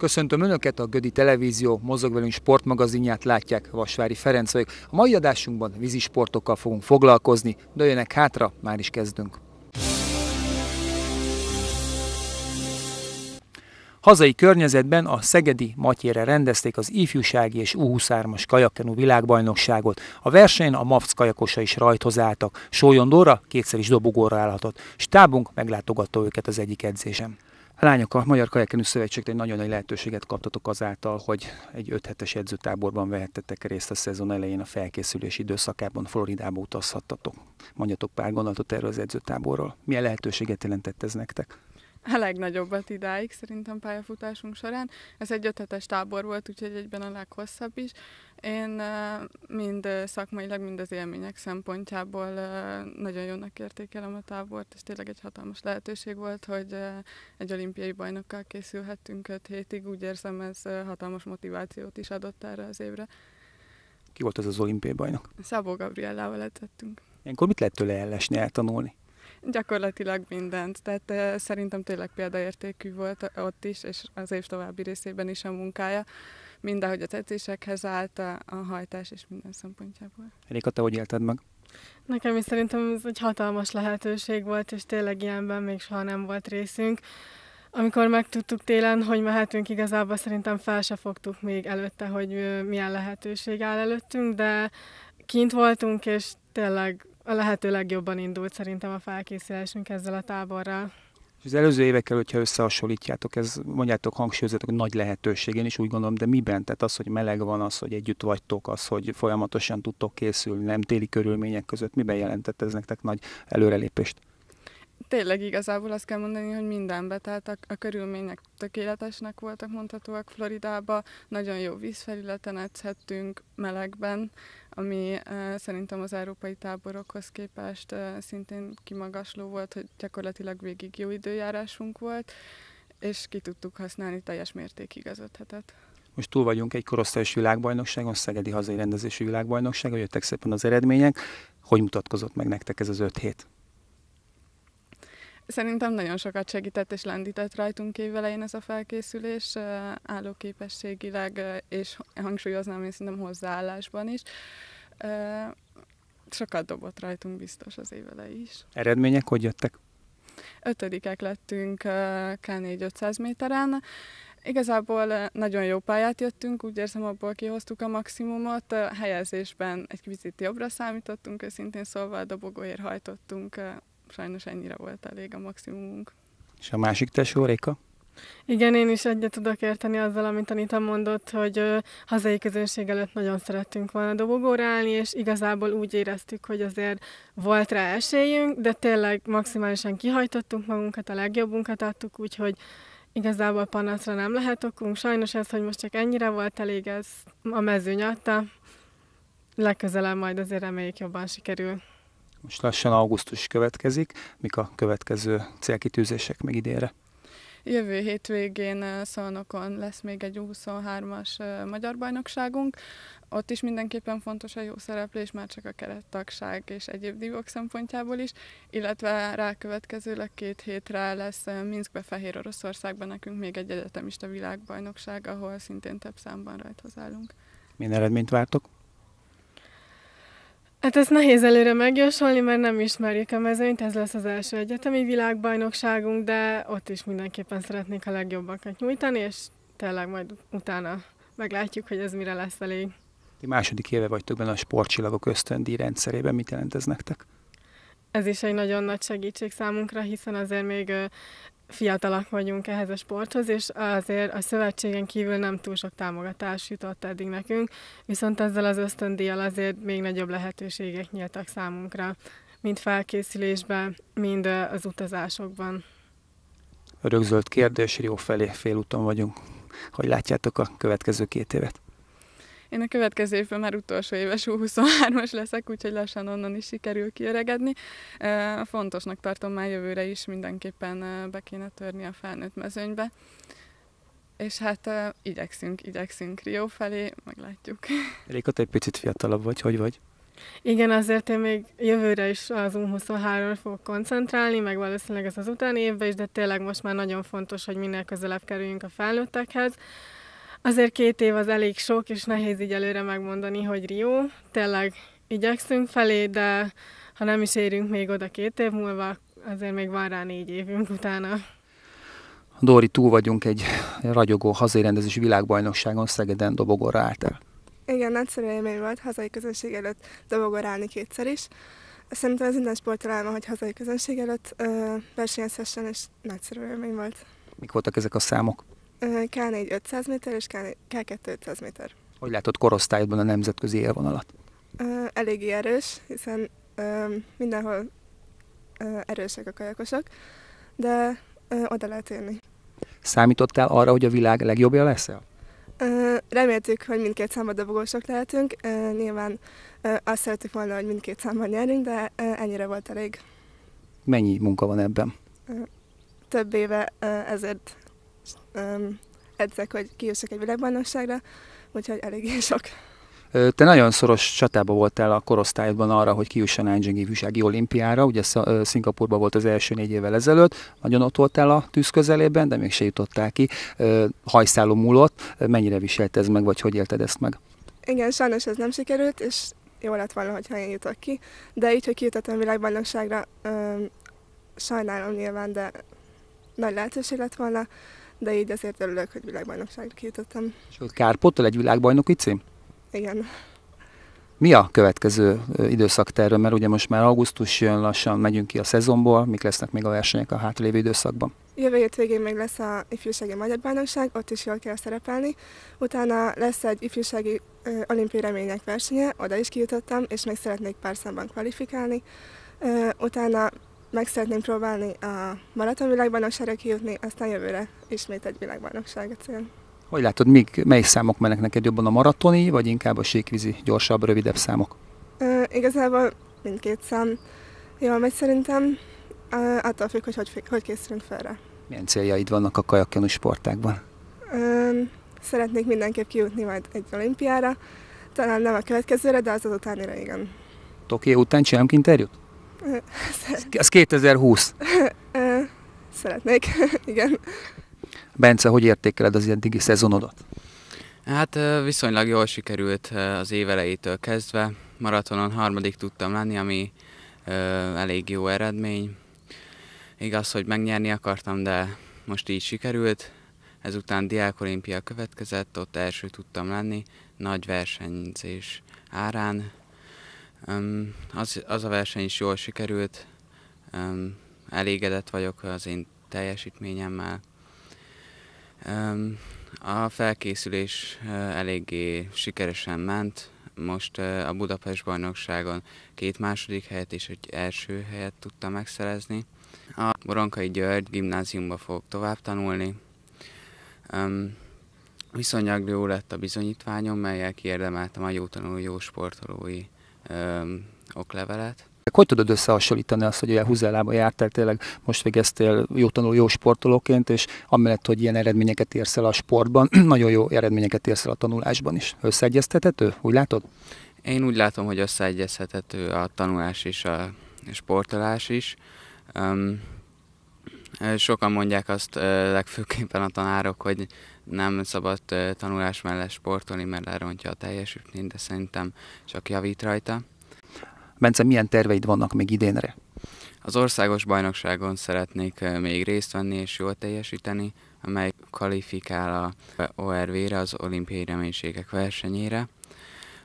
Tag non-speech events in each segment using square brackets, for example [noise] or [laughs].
Köszöntöm Önöket, a Gödi Televízió Mozog velünk sportmagazinját látják, Vasvári Ferenc vagyok. A mai adásunkban vízisportokkal fogunk foglalkozni, dőljenek hátra, már is kezdünk. Hazai környezetben a Szegedi Matyére rendezték az ifjúsági és U23-as kajakkenú világbajnokságot. A versenyen a MAFC kajakosa is rajthoz álltak. Sólyondóra kétszer is dobogóra állhatott. Stábunk meglátogatta őket az egyik edzésen. Lányok, a Magyar Kajakenű Szövetség egy nagyon nagy lehetőséget kaptatok azáltal, hogy egy 5 hetes edzőtáborban vehettetek részt a szezon elején a felkészülés időszakában Floridába utazhattatok. Mondjatok pár gondolatot erről az edzőtáborról. Milyen lehetőséget jelentett ez nektek? a legnagyobbat idáig szerintem pályafutásunk során. Ez egy ötetes tábor volt, úgyhogy egyben a leghosszabb is. Én mind szakmailag, mind az élmények szempontjából nagyon jónak értékelem a tábort, és tényleg egy hatalmas lehetőség volt, hogy egy olimpiai bajnokkal készülhettünk öt hétig. Úgy érzem, ez hatalmas motivációt is adott erre az évre. Ki volt ez az olimpiai bajnok? Szabó Gabriellával edzettünk. Ilyenkor mit lehet tőle ellesni, eltanulni? Gyakorlatilag mindent. Tehát szerintem tényleg példaértékű volt ott is, és az év további részében is a munkája. Mindahogy a tetszésekhez állt a, a hajtás és minden szempontjából. Réka, te hogy élted meg? Nekem is szerintem ez egy hatalmas lehetőség volt, és tényleg ilyenben még soha nem volt részünk. Amikor megtudtuk télen, hogy mehetünk, igazából szerintem fel se fogtuk még előtte, hogy milyen lehetőség áll előttünk, de kint voltunk, és tényleg a lehető legjobban indult szerintem a felkészülésünk ezzel a táborral. És az előző évekkel, hogyha összehasonlítjátok, ez mondjátok, hangsúlyozatok nagy lehetőség, én is úgy gondolom, de miben? Tehát az, hogy meleg van, az, hogy együtt vagytok, az, hogy folyamatosan tudtok készülni, nem téli körülmények között, miben jelentett ez nektek nagy előrelépést? Tényleg igazából azt kell mondani, hogy mindenbe, tehát a, a körülmények tökéletesnek voltak mondhatóak Floridába, nagyon jó vízfelületen edzhettünk, melegben, ami uh, szerintem az európai táborokhoz képest uh, szintén kimagasló volt, hogy gyakorlatilag végig jó időjárásunk volt, és ki tudtuk használni teljes mértékig az öthetet. Most túl vagyunk egy korosztályos világbajnokságon, Szegedi hazai rendezési világbajnokságon, jöttek szépen az eredmények. Hogy mutatkozott meg nektek ez az öt hét? Szerintem nagyon sokat segített és lendített rajtunk évelején ez a felkészülés, állóképességileg, és hangsúlyoznám én szerintem hozzáállásban is. Sokat dobott rajtunk biztos az évelei is. Eredmények hogy jöttek? Ötödikek lettünk K4 500 méteren, Igazából nagyon jó pályát jöttünk, úgy érzem, abból kihoztuk a maximumot. a Helyezésben egy picit jobbra számítottunk, őszintén szóval a dobogóért hajtottunk sajnos ennyire volt elég a maximumunk. És a másik tesó, Réka? Igen, én is egyet tudok érteni azzal, amit Anita mondott, hogy ö, hazai közönség előtt nagyon szerettünk volna dobogóra állni, és igazából úgy éreztük, hogy azért volt rá esélyünk, de tényleg maximálisan kihajtottunk magunkat, a legjobbunkat adtuk, úgyhogy igazából panaszra nem lehet okunk. Sajnos ez, hogy most csak ennyire volt elég, ez a mezőny adta. Legközelebb majd azért reméljük jobban sikerül most lassan augusztus következik. Mik a következő célkitűzések meg idénre? Jövő hétvégén eh, Szolnokon lesz még egy 23-as eh, magyar bajnokságunk. Ott is mindenképpen fontos a jó szereplés, már csak a kerettagság és egyéb divok szempontjából is, illetve rákövetkezőleg két hétre lesz eh, Minskbe, Fehér Oroszországban nekünk még egy egyetemista világbajnokság, ahol szintén több számban rajthoz állunk. Milyen eredményt vártok? Hát ezt nehéz előre megjósolni, mert nem ismerjük a mezőnyt, ez lesz az első egyetemi világbajnokságunk, de ott is mindenképpen szeretnék a legjobbakat nyújtani, és tényleg majd utána meglátjuk, hogy ez mire lesz elég. Ti második éve vagytok benne a sportcsillagok ösztöndíj rendszerében, mit jelent ez nektek? ez is egy nagyon nagy segítség számunkra, hiszen azért még fiatalak vagyunk ehhez a sporthoz, és azért a szövetségen kívül nem túl sok támogatás jutott eddig nekünk, viszont ezzel az ösztöndíjal azért még nagyobb lehetőségek nyíltak számunkra, mind felkészülésben, mind az utazásokban. Örökzöld kérdés, jó felé félúton vagyunk. Hogy látjátok a következő két évet? Én a következő évben már utolsó éves 23 as leszek, úgyhogy lassan onnan is sikerül kiöregedni. Fontosnak tartom már jövőre is mindenképpen be kéne törni a felnőtt mezőnybe. És hát igyekszünk, igyekszünk Rio felé, meglátjuk. Réka, te egy picit fiatalabb vagy, hogy vagy? Igen, azért én még jövőre is az U23-ra fogok koncentrálni, meg valószínűleg ez az utáni évben is, de tényleg most már nagyon fontos, hogy minél közelebb kerüljünk a felnőttekhez. Azért két év az elég sok, és nehéz így előre megmondani, hogy Rio. Tényleg igyekszünk felé, de ha nem is érünk még oda két év múlva, azért még van rá négy évünk utána. Dori, túl vagyunk egy ragyogó hazérendezés világbajnokságon Szegeden dobogóra el. Igen, nagyszerű élmény volt hazai közönség előtt dobogóra állni kétszer is. Szerintem az minden sport hogy hazai közönség előtt versenyezhessen, és nagyszerű élmény volt. Mik voltak ezek a számok? K4 500 méter és K2 500 méter. Hogy látod korosztályodban a nemzetközi élvonalat? Eléggé erős, hiszen mindenhol erősek a kajakosok, de oda lehet érni. Számítottál arra, hogy a világ legjobbja leszel? Reméltük, hogy mindkét számban dobogósok lehetünk. Nyilván azt szerettük volna, hogy mindkét számban nyerünk, de ennyire volt elég. Mennyi munka van ebben? Több éve ezért um, edzek, hogy kijösszek egy világbajnokságra, úgyhogy eléggé sok. Te nagyon szoros csatába voltál a korosztályodban arra, hogy kijusson a ifjúsági olimpiára. Ugye Szingapurban volt az első négy évvel ezelőtt, nagyon ott voltál a tűz közelében, de még se jutottál ki. Hajszálom múlott. Mennyire viselt ez meg, vagy hogy élted ezt meg? Igen, sajnos ez nem sikerült, és jó lett volna, hogyha én jutok ki. De így, hogy kijutottam a világbajnokságra, sajnálom nyilván, de nagy lehetőség lett volna de így azért örülök, hogy világbajnokságra kijutottam. Sőt, Kárpóttal egy világbajnoki cím? Igen. Mi a következő időszak terve? Mert ugye most már augusztus jön, lassan megyünk ki a szezonból, mik lesznek még a versenyek a hátralévő időszakban? Jövő hétvégén még lesz a ifjúsági magyar bajnokság, ott is jól kell szerepelni. Utána lesz egy ifjúsági ö, olimpiai remények versenye, oda is kijutottam, és még szeretnék pár számban kvalifikálni. Ö, utána meg szeretném próbálni a maraton világbajnokságra kijutni, aztán jövőre ismét egy világbajnokság a cél. Hogy látod, még mely számok mennek neked jobban a maratoni, vagy inkább a síkvízi, gyorsabb, rövidebb számok? Ö, igazából mindkét szám jól megy szerintem, ö, attól függ, hogy, hogy hogy készülünk fel rá. Milyen céljaid vannak a kajakjanú sportákban? Ö, szeretnék mindenképp kijutni majd egy olimpiára, talán nem a következőre, de az az utánira igen. Tokió után csinálunk interjút? az 2020. Szeretnék, [laughs] igen. Bence, hogy értékeled az eddigi szezonodat? Hát viszonylag jól sikerült az éveleitől kezdve. Maratonon harmadik tudtam lenni, ami elég jó eredmény. Igaz, hogy megnyerni akartam, de most így sikerült. Ezután Diák Olimpia következett, ott első tudtam lenni, nagy versenyzés árán, Um, az, az a verseny is jól sikerült, um, elégedett vagyok az én teljesítményemmel. Um, a felkészülés uh, eléggé sikeresen ment, most uh, a Budapest bajnokságon két második helyet és egy első helyet tudtam megszerezni. A Boronkai György gimnáziumba fog tovább tanulni. Um, viszonylag jó lett a bizonyítványom, melyel kiérdemeltem a jó tanuló jó sportolói öm, oklevelet. Hogy tudod összehasonlítani azt, hogy a húzellába jártál, tényleg most végeztél jó tanuló, jó sportolóként, és amellett, hogy ilyen eredményeket érsz el a sportban, [clears throat] nagyon jó eredményeket érsz el a tanulásban is. Összeegyeztethető? Úgy látod? Én úgy látom, hogy összeegyeztethető a tanulás és a sportolás is. Um, sokan mondják azt legfőképpen a tanárok, hogy nem szabad tanulás mellett sportolni, mert lerontja a teljesítményt, de szerintem csak javít rajta. Bence, milyen terveid vannak még idénre? Az országos bajnokságon szeretnék még részt venni és jól teljesíteni, amely kvalifikál a ORV-re, az olimpiai reménységek versenyére.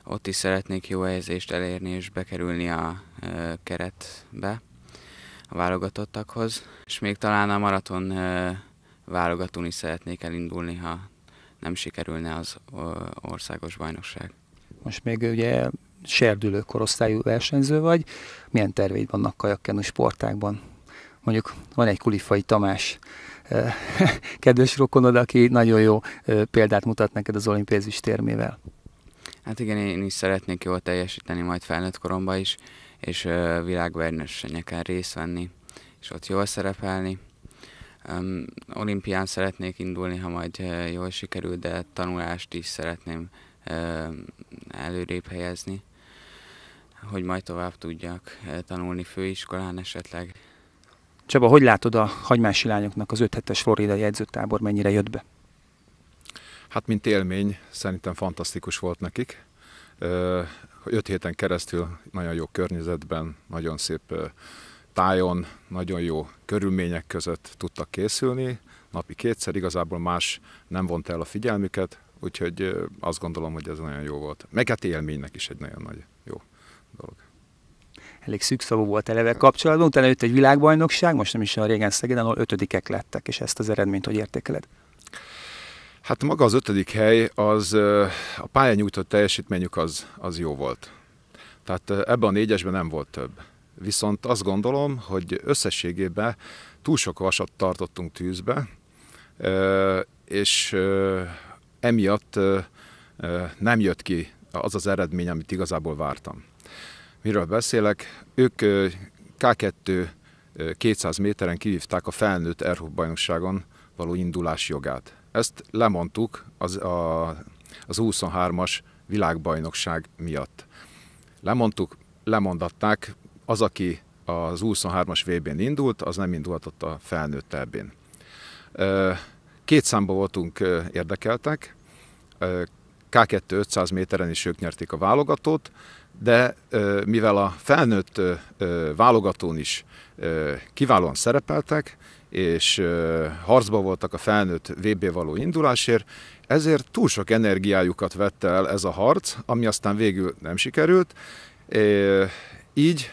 Ott is szeretnék jó helyezést elérni és bekerülni a keretbe a válogatottakhoz, és még talán a maraton válogatón is szeretnék elindulni, ha nem sikerülne az országos bajnokság. Most még ugye serdülő korosztályú versenyző vagy. Milyen terveid vannak kajakkenu sportákban? Mondjuk van egy kulifai Tamás [laughs] kedves rokonod, aki nagyon jó példát mutat neked az olimpiai térmével. Hát igen, én is szeretnék jól teljesíteni majd felnőtt koromban is, és világversenyeken részt venni, és ott jól szerepelni. Um, olimpián szeretnék indulni, ha majd uh, jól sikerül, de tanulást is szeretném uh, előrébb helyezni, hogy majd tovább tudjak uh, tanulni főiskolán esetleg. Csaba, hogy látod a hagymási lányoknak az 5-7-es Florida jegyzőtábor mennyire jött be? Hát, mint élmény, szerintem fantasztikus volt nekik. Öt héten keresztül nagyon jó környezetben, nagyon szép tájon nagyon jó körülmények között tudtak készülni, napi kétszer, igazából más nem vont el a figyelmüket, úgyhogy azt gondolom, hogy ez nagyon jó volt. Meg hát élménynek is egy nagyon nagy jó dolog. Elég szavú volt eleve kapcsolatban, utána jött egy világbajnokság, most nem is a régen Szegeden, ahol ötödikek lettek, és ezt az eredményt hogy értékeled? Hát maga az ötödik hely, az a pályán nyújtott teljesítményük az, az jó volt. Tehát ebben a négyesben nem volt több. Viszont azt gondolom, hogy összességében túl sok vasat tartottunk tűzbe, és emiatt nem jött ki az az eredmény, amit igazából vártam. Miről beszélek? Ők K2 200 méteren kivívták a felnőtt Erhub bajnokságon való indulás jogát. Ezt lemondtuk az, a, az 23-as világbajnokság miatt. Lemondtuk, lemondatták, az, aki az 23-as VB-n indult, az nem indulhatott a felnőtt elbén. Két számba voltunk érdekeltek, K2 500 méteren is ők nyerték a válogatót, de mivel a felnőtt válogatón is kiválóan szerepeltek, és harcba voltak a felnőtt VB való indulásért, ezért túl sok energiájukat vette el ez a harc, ami aztán végül nem sikerült. Így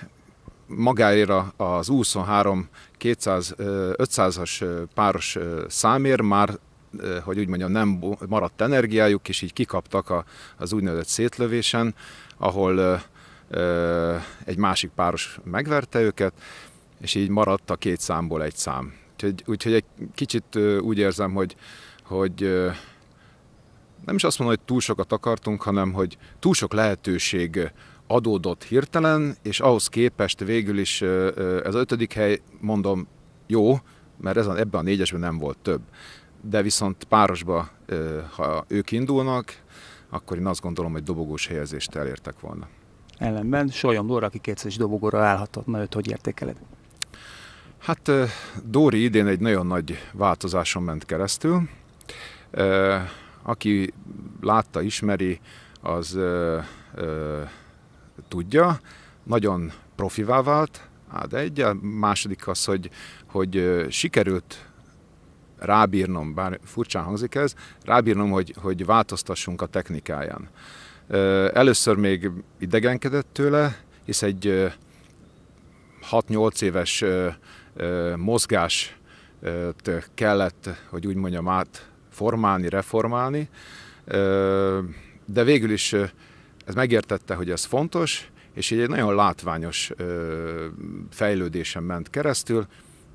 magáira az 23 200 500-as páros számér már hogy úgy mondjam, nem maradt energiájuk, és így kikaptak a, az úgynevezett szétlövésen, ahol egy másik páros megverte őket, és így maradt a két számból egy szám. Úgyhogy, úgyhogy egy kicsit úgy érzem, hogy, hogy nem is azt mondom, hogy túl sokat akartunk, hanem hogy túl sok lehetőség adódott hirtelen, és ahhoz képest végül is ez a ötödik hely, mondom, jó, mert ezen, ebben a négyesben nem volt több. De viszont párosba, ha ők indulnak, akkor én azt gondolom, hogy dobogós helyezést elértek volna. Ellenben Solyom Dóra, aki kétszer is dobogóra állhatott, na őt hogy értékeled? Hát Dóri idén egy nagyon nagy változáson ment keresztül. Aki látta, ismeri, az tudja, nagyon profivá vált, á, hát de egy, a második az, hogy, hogy sikerült rábírnom, bár furcsán hangzik ez, rábírnom, hogy, hogy változtassunk a technikáján. Először még idegenkedett tőle, hisz egy 6-8 éves mozgás kellett, hogy úgy mondjam, át formálni, reformálni, de végül is ez megértette, hogy ez fontos, és így egy nagyon látványos fejlődésen ment keresztül.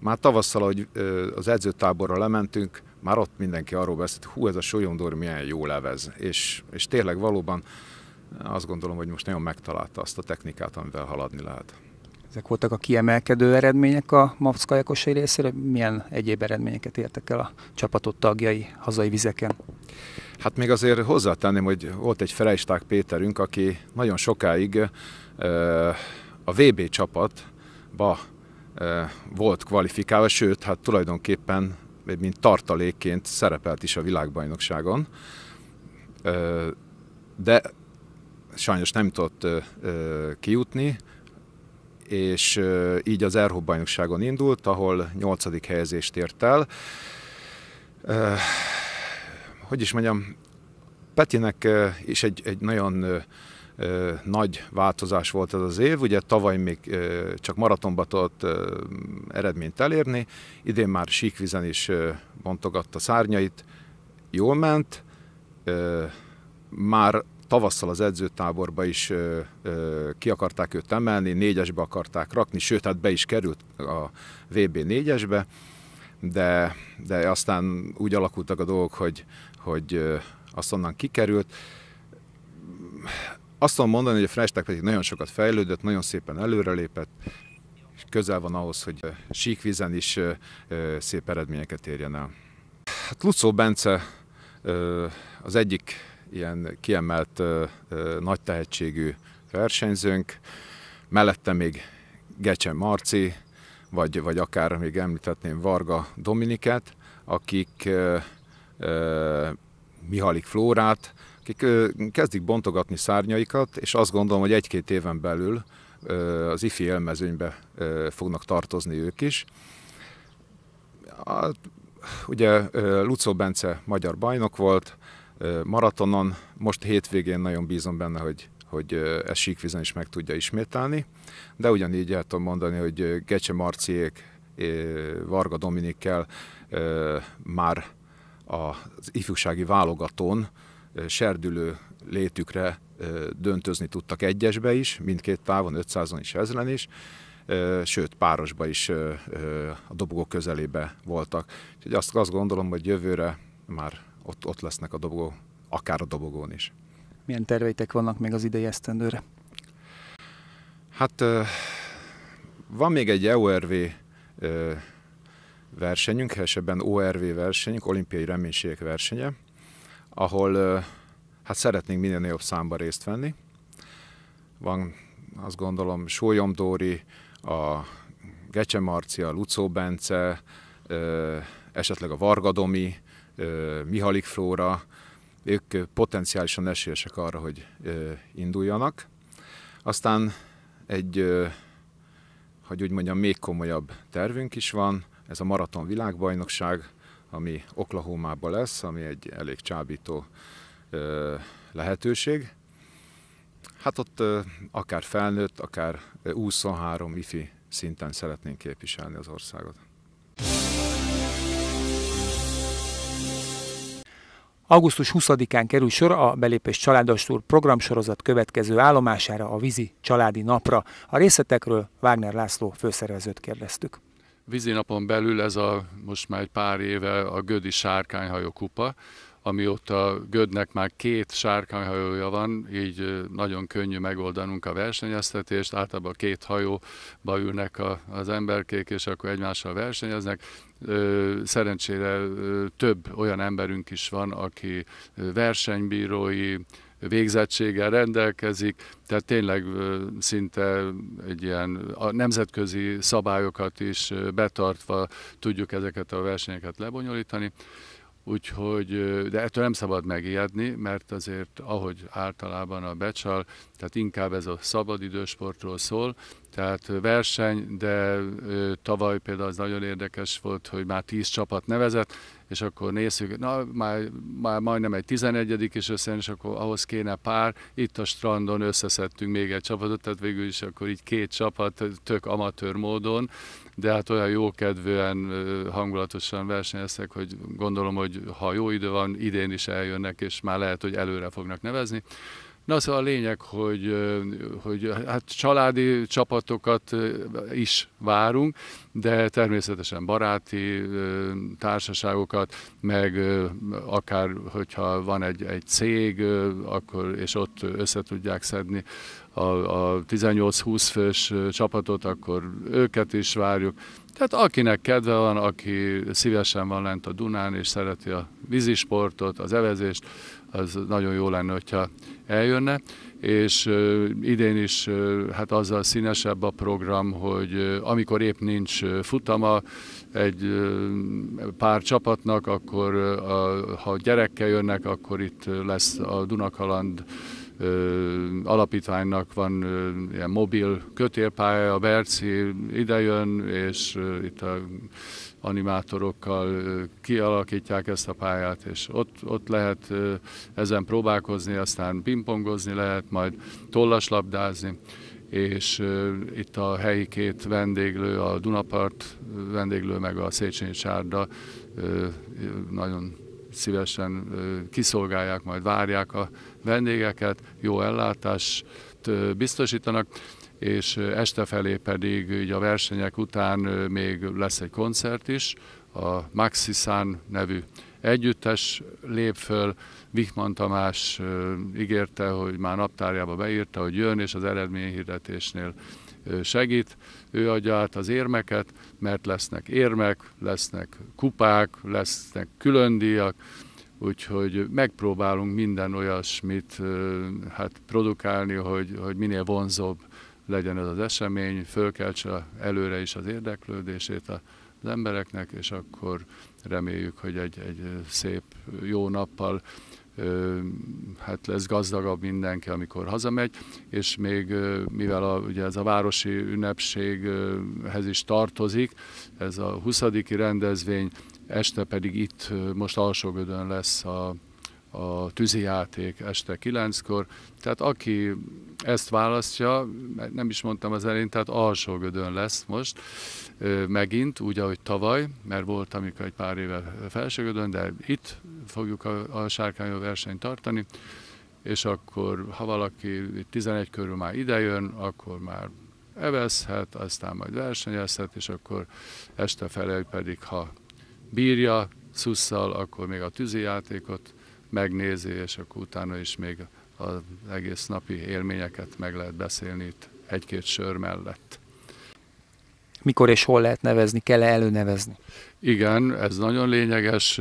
Már tavasszal, hogy az edzőtáborra lementünk, már ott mindenki arról beszélt, hú, ez a Solyondor milyen jó levez. És, és tényleg valóban azt gondolom, hogy most nagyon megtalálta azt a technikát, amivel haladni lehet. Ezek voltak a kiemelkedő eredmények a MAPS kajakosai részéről. Milyen egyéb eredményeket értek el a csapatot tagjai hazai vizeken? Hát még azért hozzátenném, hogy volt egy Ferejsták Péterünk, aki nagyon sokáig a VB csapatba volt kvalifikálva, sőt, hát tulajdonképpen mint tartalékként szerepelt is a világbajnokságon, de sajnos nem tudott kijutni, és így az Erhó bajnokságon indult, ahol nyolcadik helyezést ért el. Hogy is mondjam, Petinek is egy, egy nagyon nagy változás volt ez az év. Ugye tavaly még csak maratonba tudott eredményt elérni, idén már síkvizen is bontogatta szárnyait, jól ment, már tavasszal az edzőtáborba is ö, ö, ki akarták őt emelni, négyesbe akarták rakni, sőt, hát be is került a VB négyesbe, de, de aztán úgy alakultak a dolgok, hogy, hogy ö, azt onnan kikerült. Azt tudom mondani, hogy a Freistag pedig nagyon sokat fejlődött, nagyon szépen előrelépett, és közel van ahhoz, hogy síkvizen is ö, ö, szép eredményeket érjen el. Hát Lucó Bence az egyik ilyen kiemelt nagy tehetségű versenyzőnk, mellette még Gecse Marci, vagy, vagy akár még említhetném Varga Dominiket, akik Mihalik Flórát, akik kezdik bontogatni szárnyaikat, és azt gondolom, hogy egy-két éven belül az ifi élmezőnybe fognak tartozni ők is. Ugye Lucó Bence magyar bajnok volt, maratonon. Most hétvégén nagyon bízom benne, hogy hogy ezt síkvizen is meg tudja ismételni, de ugyanígy el tudom mondani, hogy Gecse Marciék, Varga Dominikkel már az ifjúsági válogatón serdülő létükre döntözni tudtak egyesbe is, mindkét távon, 500-on is, ezren is, sőt párosba is a dobogó közelébe voltak. Úgyhogy azt, azt gondolom, hogy jövőre már ott, ott lesznek a dobogó, akár a dobogón is. Milyen terveitek vannak még az idei esztendőre? Hát van még egy EORV versenyünk, helyesebben ORV versenyünk, olimpiai reménységek versenye, ahol hát szeretnénk minél jobb számba részt venni. Van azt gondolom Sólyom Dóri, a Gecse Marcia, Lucó Bence, esetleg a Vargadomi, Mihalik Flóra, ők potenciálisan esélyesek arra, hogy induljanak. Aztán egy, hogy úgy mondjam, még komolyabb tervünk is van, ez a Maraton Világbajnokság, ami oklahoma Oklahoma-ban lesz, ami egy elég csábító lehetőség. Hát ott akár felnőtt, akár 23 ifi szinten szeretnénk képviselni az országot. Augusztus 20-án kerül sor a Belépés Családos Túr programsorozat következő állomására, a Vízi Családi Napra. A részletekről Wagner László főszervezőt kérdeztük. napon belül ez a most már egy pár éve a Gödi Sárkányhajó Kupa, amióta Gödnek már két sárkányhajója van, így nagyon könnyű megoldanunk a versenyeztetést, általában két hajóba ülnek a, az emberkék, és akkor egymással versenyeznek. Szerencsére több olyan emberünk is van, aki versenybírói, végzettséggel rendelkezik, tehát tényleg szinte egy ilyen a nemzetközi szabályokat is betartva tudjuk ezeket a versenyeket lebonyolítani úgyhogy, de ettől nem szabad megijedni, mert azért, ahogy általában a becsal, tehát inkább ez a szabadidősportról szól, tehát verseny, de tavaly például az nagyon érdekes volt, hogy már tíz csapat nevezett, és akkor nézzük, na már, már majdnem egy tizenegyedik is összen, és akkor ahhoz kéne pár, itt a strandon összeszedtünk még egy csapatot, tehát végül is akkor így két csapat tök amatőr módon de hát olyan jókedvűen, hangulatosan versenyeztek, hogy gondolom, hogy ha jó idő van, idén is eljönnek, és már lehet, hogy előre fognak nevezni. Na szóval a lényeg, hogy, hogy hát családi csapatokat is várunk, de természetesen baráti társaságokat, meg akár, hogyha van egy, egy cég, akkor, és ott össze tudják szedni a, a 18-20 fős csapatot, akkor őket is várjuk. Tehát akinek kedve van, aki szívesen van lent a Dunán, és szereti a vízisportot, az evezést, az nagyon jó lenne, hogyha eljönne. És uh, idén is uh, hát azzal színesebb a program, hogy uh, amikor épp nincs futama egy pár csapatnak, akkor ha gyerekkel jönnek, akkor itt lesz a Dunakaland alapítványnak van ilyen mobil kötélpálya, a Berci idejön, és itt a animátorokkal kialakítják ezt a pályát, és ott, ott lehet ezen próbálkozni, aztán pingpongozni lehet, majd tollaslabdázni, és itt a helyi két vendéglő, a Dunapart vendéglő, meg a Széchenyi Sárda nagyon szívesen kiszolgálják, majd várják a vendégeket, jó ellátást biztosítanak és este felé pedig így a versenyek után még lesz egy koncert is, a Maxisán nevű együttes lép föl, Vikman Tamás ígérte, hogy már naptárjába beírta, hogy jön, és az eredményhirdetésnél segít, ő adja át az érmeket, mert lesznek érmek, lesznek kupák, lesznek külön díjak, úgyhogy megpróbálunk minden olyasmit hát produkálni, hogy, hogy minél vonzóbb legyen ez az esemény, fölkeltse előre is az érdeklődését a az embereknek, és akkor reméljük, hogy egy, egy szép, jó nappal hát lesz gazdagabb mindenki, amikor hazamegy, és még mivel a, ugye ez a városi ünnepséghez is tartozik, ez a 20. rendezvény, este pedig itt most Alsógödön lesz a a tűzijáték este kilenckor, tehát aki ezt választja, nem is mondtam az elén, tehát alsógödön lesz most megint, úgy, ahogy tavaly, mert volt, amikor egy pár éve felsőgödön, de itt fogjuk a, a sárkányó versenyt tartani, és akkor ha valaki 11 körül már idejön, akkor már evezhet, aztán majd versenyezhet, és akkor este felé pedig, ha bírja szusszal, akkor még a játékot megnézi, és akkor utána is még az egész napi élményeket meg lehet beszélni itt egy-két sör mellett. Mikor és hol lehet nevezni, kell -e előnevezni? Igen, ez nagyon lényeges.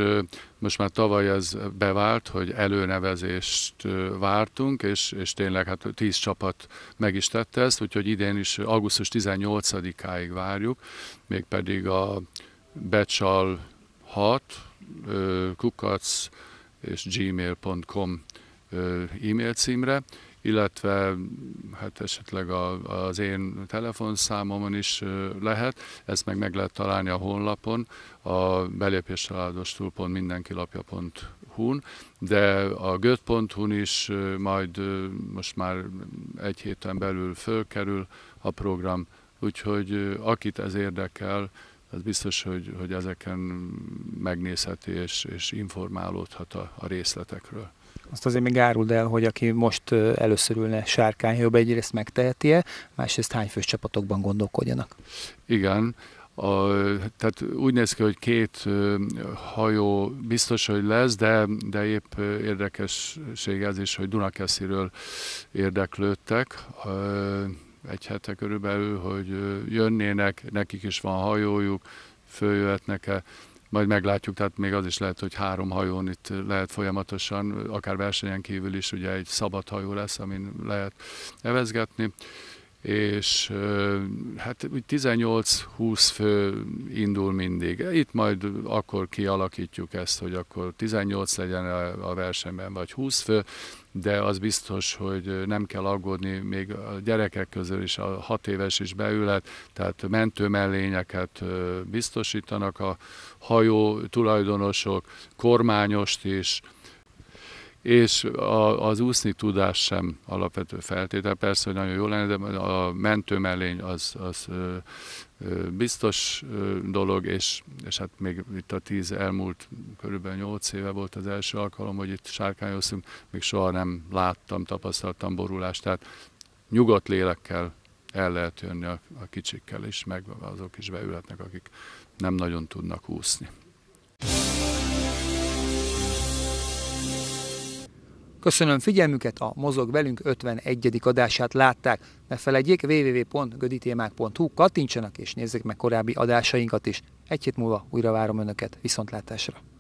Most már tavaly ez bevált, hogy előnevezést vártunk, és, és tényleg hát tíz csapat meg is tette ezt, úgyhogy idén is augusztus 18-áig várjuk, mégpedig a Becsal 6, Kukac és gmail.com e-mail címre, illetve hát esetleg a, az én telefonszámomon is lehet, ezt meg meg lehet találni a honlapon, a belépéssaládostulmindenkilapjahu n mindenkilapja.hu hu de a göt.hu-n is majd most már egy héten belül fölkerül a program, úgyhogy akit ez érdekel, az biztos, hogy, hogy ezeken megnézheti és, és informálódhat a, a részletekről. Azt azért még áruld el, hogy aki most először ülne sárkányjobb, egyrészt megteheti-e, másrészt hány fős csapatokban gondolkodjanak? Igen, a, tehát úgy néz ki, hogy két hajó biztos, hogy lesz, de, de épp érdekesség ez is, hogy Dunakesziről érdeklődtek egy hete körülbelül, hogy jönnének, nekik is van hajójuk, följöhetnek-e, majd meglátjuk, tehát még az is lehet, hogy három hajón itt lehet folyamatosan, akár versenyen kívül is, ugye egy szabad hajó lesz, amin lehet evezgetni, és hát 18-20 fő indul mindig. Itt majd akkor kialakítjuk ezt, hogy akkor 18 legyen a versenyben, vagy 20 fő, de az biztos, hogy nem kell aggódni, még a gyerekek közül is a hat éves is beülhet, tehát mentő mellényeket biztosítanak a hajó tulajdonosok, kormányost is, és a, az úszni tudás sem alapvető feltétel. Persze, hogy nagyon jó lenne, de a mentőmellény az, az biztos dolog, és, és hát még itt a tíz elmúlt, körülbelül nyolc éve volt az első alkalom, hogy itt sárkányoztunk, még soha nem láttam, tapasztaltam borulást, tehát nyugodt lélekkel el lehet jönni a, a kicsikkel is, meg azok is beülhetnek, akik nem nagyon tudnak úszni. Köszönöm figyelmüket, a Mozog velünk 51. adását látták. Ne felejtjék, www.göditémák.hu, kattintsanak és nézzék meg korábbi adásainkat is. Egy hét múlva újra várom Önöket. Viszontlátásra!